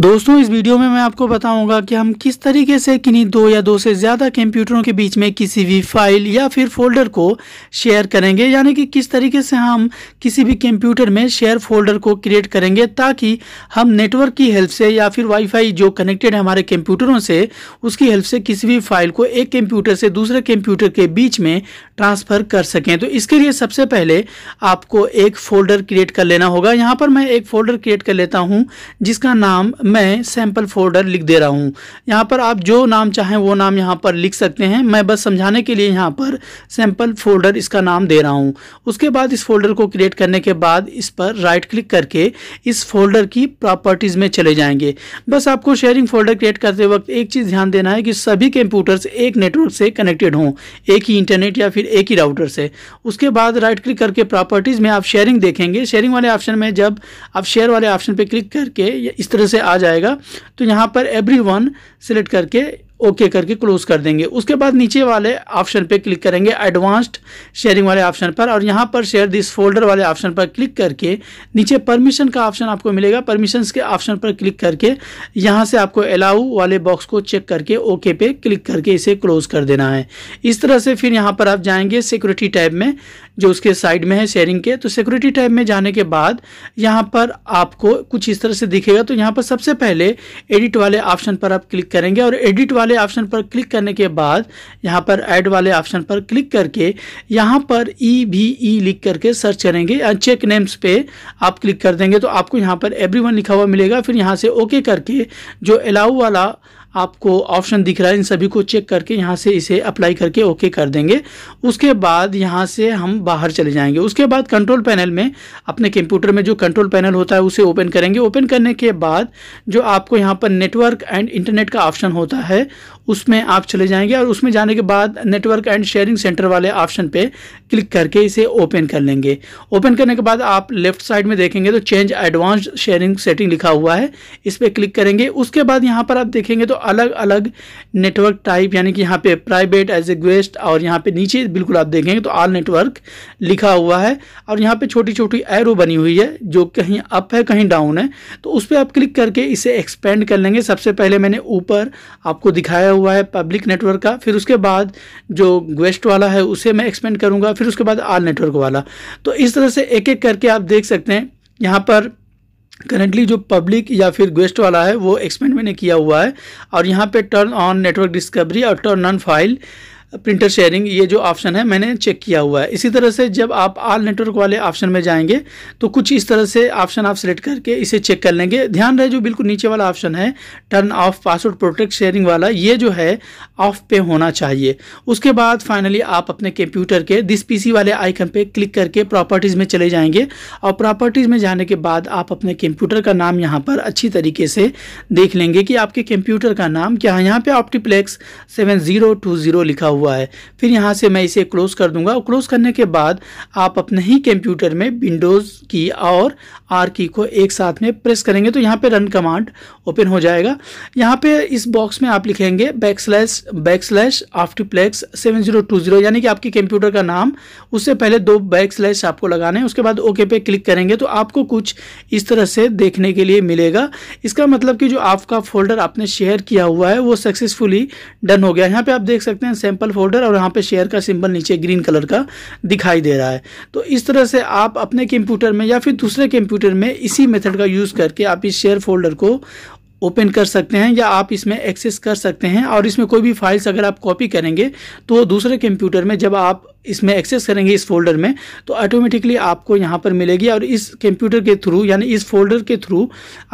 दोस्तों इस वीडियो में मैं आपको बताऊंगा कि हम किस तरीके से किन्हीं दो या दो से ज़्यादा कंप्यूटरों के बीच में किसी भी फाइल या फिर फोल्डर को शेयर करेंगे यानी कि किस तरीके से हम किसी भी कंप्यूटर में शेयर फोल्डर को क्रिएट करेंगे ताकि हम नेटवर्क की हेल्प से या फिर वाईफाई जो कनेक्टेड है हमारे कंप्यूटरों से उसकी हेल्प से किसी भी फाइल को एक कंप्यूटर से दूसरे कंप्यूटर के बीच में ट्रांसफ़र कर सकें तो इसके लिए सबसे पहले आपको एक फ़ोल्डर क्रिएट कर लेना होगा यहाँ पर मैं एक फ़ोल्डर क्रिएट कर लेता हूँ जिसका नाम मैं सैंपल फोल्डर लिख दे रहा हूँ यहाँ पर आप जो नाम चाहें वो नाम यहाँ पर लिख सकते हैं मैं बस समझाने के लिए यहाँ पर सैंपल फोल्डर इसका नाम दे रहा हूँ उसके बाद इस फोल्डर को क्रिएट करने के बाद इस पर राइट क्लिक करके इस फोल्डर की प्रॉपर्टीज़ में चले जाएंगे बस आपको शेयरिंग फोल्डर क्रिएट करते वक्त एक चीज़ ध्यान देना है कि सभी कंप्यूटर्स एक नेटवर्क से कनेक्टेड हों एक ही इंटरनेट या फिर एक ही राउटर से उसके बाद राइट क्लिक करके प्रॉपर्टीज़ में आप शेयरिंग देखेंगे शेयरिंग वाले ऑप्शन में जब आप शेयर वाले ऑप्शन पर क्लिक करके इस तरह से आ आ जाएगा तो यहाँ पर एवरी वन सिलेक्ट करके ओके okay करके क्लोज कर देंगे उसके बाद नीचे वाले ऑप्शन पे क्लिक करेंगे एडवांस्ड शेयरिंग वाले ऑप्शन पर और यहाँ पर शेयर दिस फोल्डर वाले ऑप्शन पर क्लिक करके नीचे परमिशन का ऑप्शन आपको मिलेगा परमिशंस के ऑप्शन पर क्लिक करके यहाँ से आपको अलाउ वाले बॉक्स को चेक करके ओके okay पे क्लिक करके इसे क्लोज कर देना है इस तरह से फिर यहाँ पर आप जाएंगे सिक्योरिटी टैब में जो उसके साइड में है शेयरिंग के तो सिक्योरिटी टैब में जाने के बाद यहाँ पर आपको कुछ इस तरह से दिखेगा तो यहाँ पर सबसे पहले एडिट वाले ऑप्शन पर आप क्लिक करेंगे और एडिट वाले ऑप्शन पर क्लिक करने के बाद यहाँ पर ऐड वाले ऑप्शन पर क्लिक करके यहाँ पर ई e भी ई e लिख करके सर्च करेंगे या चेक नेम्स पे आप क्लिक कर देंगे तो आपको यहाँ पर एवरी लिखा हुआ मिलेगा फिर यहाँ से ओके करके जो अलाउ वाला आपको ऑप्शन दिख रहा है इन सभी को चेक करके यहाँ से इसे अप्लाई करके ओके कर देंगे उसके बाद यहाँ से हम बाहर चले जाएंगे उसके बाद कंट्रोल पैनल में अपने कंप्यूटर में जो कंट्रोल पैनल होता है उसे ओपन करेंगे ओपन करने के बाद जो आपको यहाँ पर नेटवर्क एंड इंटरनेट का ऑप्शन होता है उसमें आप चले जाएंगे और उसमें जाने के बाद नेटवर्क एंड शेयरिंग सेंटर वाले ऑप्शन पे क्लिक करके इसे ओपन कर लेंगे ओपन करने के बाद आप लेफ्ट साइड में देखेंगे तो चेंज एडवांस शेयरिंग सेटिंग लिखा हुआ है इस पर क्लिक करेंगे उसके बाद यहाँ पर आप देखेंगे तो अलग अलग नेटवर्क टाइप यानी कि यहाँ पे प्राइवेट एज ए गेस्ट और यहाँ पे नीचे बिल्कुल आप देखेंगे तो आल नेटवर्क लिखा हुआ है और यहाँ पे छोटी छोटी एरो बनी हुई है जो कहीं अप है कहीं डाउन है तो उस पर आप क्लिक करके इसे एक्सपेंड कर लेंगे सबसे पहले मैंने ऊपर आपको दिखाया हुआ है पब्लिक नेटवर्क का फिर उसके बाद जो ग्वेस्ट वाला है उसे मैं एक्सपेंड करूँगा फिर उसके बाद आल नेटवर्क वाला तो इस तरह से एक एक करके आप देख सकते हैं यहाँ पर करंटली जो पब्लिक या फिर गेस्ट वाला है वो एक्सपेंड मैंने किया हुआ है और यहाँ पे टर्न ऑन नेटवर्क डिस्कवरी और turn on file printer sharing ये जो ऑप्शन है मैंने चेक किया हुआ है इसी तरह से जब आप आल नेटवर्क वाले ऑप्शन में जाएंगे तो कुछ इस तरह से ऑप्शन आप सेलेक्ट करके इसे चेक कर लेंगे ध्यान रहे जो बिल्कुल नीचे वाला ऑप्शन है turn off password protect sharing वाला ये जो है ऑफ पे होना चाहिए उसके बाद फाइनली आप अपने कंप्यूटर के दिस पी वाले आइकन पर क्लिक करके प्रॉपर्टीज़ में चले जाएंगे और प्रॉपर्टीज़ में जाने के बाद आप अपने कंप्यूटर का नाम यहाँ पर अच्छी तरीके से देख लेंगे कि आपके कंप्यूटर का नाम क्या है यहाँ पर OptiPlex seven zero two zero लिखा हुआ हुआ है फिर यहाँ से मैं इसे क्लोज़ कर दूंगा क्लोज़ करने के बाद आप अपने ही कंप्यूटर में विंडोज़ की और आर की को एक साथ में प्रेस करेंगे तो यहाँ पे रन कमांड ओपन हो जाएगा यहाँ पे इस बॉक्स में आप लिखेंगे backslash backslash OptiPlex seven zero two zero यानी कि आपके कंप्यूटर का नाम उससे पहले दो बैक स्लैश आपको लगाने हैं उसके बाद ओके पे क्लिक करेंगे तो आपको कुछ इस तरह से देखने के लिए मिलेगा इसका मतलब कि जो आपका फोल्डर आपने शेयर किया हुआ है वो सक्सेसफुली डन हो गया यहाँ पे आप देख सकते हैं सैम्पल सैंपल फोल्डर और यहाँ पे शेयर का सिंबल नीचे ग्रीन कलर का दिखाई दे रहा है तो इस तरह से आप अपने कंप्यूटर में या फिर दूसरे कंप्यूटर में इसी मेथड का यूज़ करके आप इस शेयर फोल्डर को ओपन कर सकते हैं या आप इसमें एक्सेस कर सकते हैं और इसमें कोई भी फाइल्स अगर आप कॉपी करेंगे तो दूसरे कंप्यूटर में जब आप इसमें एक्सेस करेंगे इस फोल्डर में तो ऑटोमेटिकली आपको यहाँ पर मिलेगी और इस कंप्यूटर के थ्रू यानी इस फोल्डर के थ्रू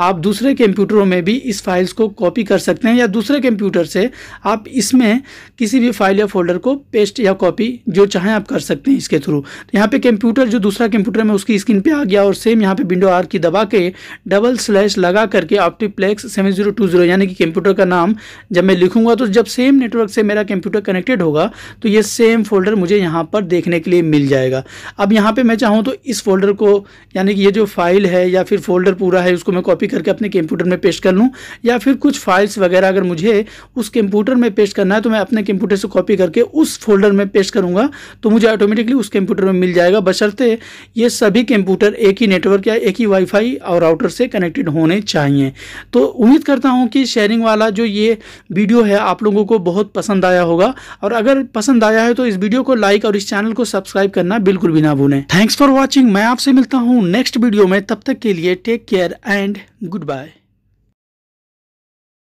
आप दूसरे कंप्यूटरों में भी इस फाइल्स को कॉपी कर सकते हैं या दूसरे कंप्यूटर से आप इसमें किसी भी फाइल या फोल्डर को पेस्ट या कॉपी जो चाहें आप कर सकते हैं इसके थ्रू तो यहाँ पर कंप्यूटर जो दूसरा कंप्यूटर में उसकी स्क्रीन पर आ गया और सेम यहाँ पर विंडो आर की दबा के डबल स्लैश लगा करके OptiPlex seven zero two zero यानी कि कंप्यूटर का नाम जब मैं लिखूंगा तो जब सेम नेटवर्क से मेरा कंप्यूटर कनेक्टेड होगा तो ये सेम फोल्डर मुझे यहाँ यहाँ पर देखने के लिए मिल जाएगा अब यहाँ पे मैं चाहूँ तो इस फोल्डर को यानी कि ये जो फाइल है या फिर फोल्डर पूरा है उसको मैं कॉपी करके अपने कंप्यूटर में पेश कर लूँ या फिर कुछ फाइल्स वगैरह अगर मुझे उस कंप्यूटर में पेश करना है तो मैं अपने कंप्यूटर से कॉपी करके उस फोल्डर में पेश करूँगा तो मुझे ऑटोमेटिकली उस कंप्यूटर में मिल जाएगा बशर्ते ये सभी कंप्यूटर एक ही नेटवर्क या एक ही वाईफाई और राउटर से कनेक्टेड होने चाहिए तो उम्मीद करता हूँ कि शेयरिंग वाला जो ये वीडियो है आप लोगों को बहुत पसंद आया होगा और अगर पसंद आया है तो इस वीडियो को लाइक और और इस चैनल को सब्सक्राइब करना बिल्कुल भी ना भूलें थैंक्स फॉर वॉचिंग मैं आपसे मिलता हूँ नेक्स्ट वीडियो में तब तक के लिए take care and good bye